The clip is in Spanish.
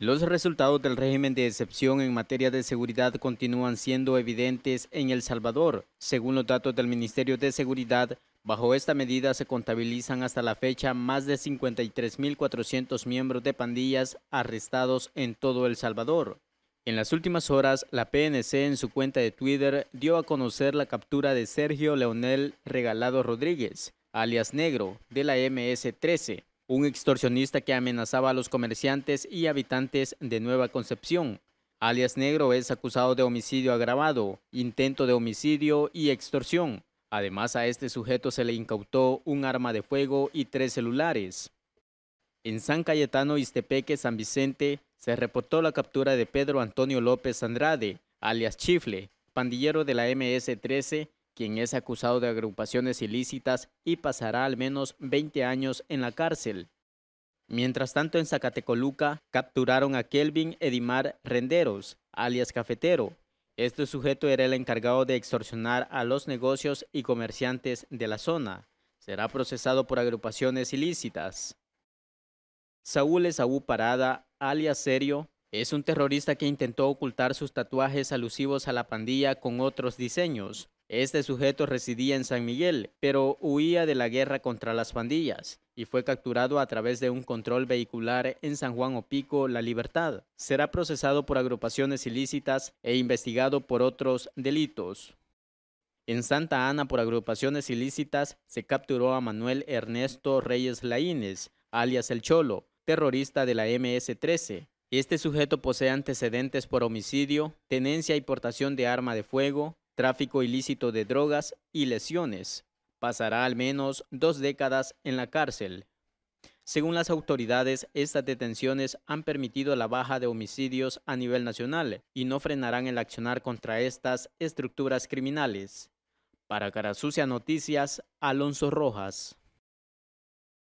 Los resultados del régimen de excepción en materia de seguridad continúan siendo evidentes en El Salvador. Según los datos del Ministerio de Seguridad, bajo esta medida se contabilizan hasta la fecha más de 53.400 miembros de pandillas arrestados en todo El Salvador. En las últimas horas, la PNC en su cuenta de Twitter dio a conocer la captura de Sergio Leonel Regalado Rodríguez, alias Negro, de la MS-13, un extorsionista que amenazaba a los comerciantes y habitantes de Nueva Concepción. Alias Negro es acusado de homicidio agravado, intento de homicidio y extorsión. Además, a este sujeto se le incautó un arma de fuego y tres celulares. En San Cayetano, Istepeque, San Vicente, se reportó la captura de Pedro Antonio López Andrade, alias Chifle, pandillero de la MS-13, quien es acusado de agrupaciones ilícitas y pasará al menos 20 años en la cárcel. Mientras tanto, en Zacatecoluca capturaron a Kelvin Edimar Renderos, alias Cafetero. Este sujeto era el encargado de extorsionar a los negocios y comerciantes de la zona. Será procesado por agrupaciones ilícitas. Saúl Esaú Parada, alias Serio, es un terrorista que intentó ocultar sus tatuajes alusivos a la pandilla con otros diseños. Este sujeto residía en San Miguel, pero huía de la guerra contra las pandillas y fue capturado a través de un control vehicular en San Juan Opico, La Libertad. Será procesado por agrupaciones ilícitas e investigado por otros delitos. En Santa Ana por agrupaciones ilícitas se capturó a Manuel Ernesto Reyes Laínez, alias El Cholo, terrorista de la MS-13, este sujeto posee antecedentes por homicidio, tenencia y portación de arma de fuego, tráfico ilícito de drogas y lesiones. Pasará al menos dos décadas en la cárcel. Según las autoridades, estas detenciones han permitido la baja de homicidios a nivel nacional y no frenarán el accionar contra estas estructuras criminales. Para Carasucia Noticias, Alonso Rojas.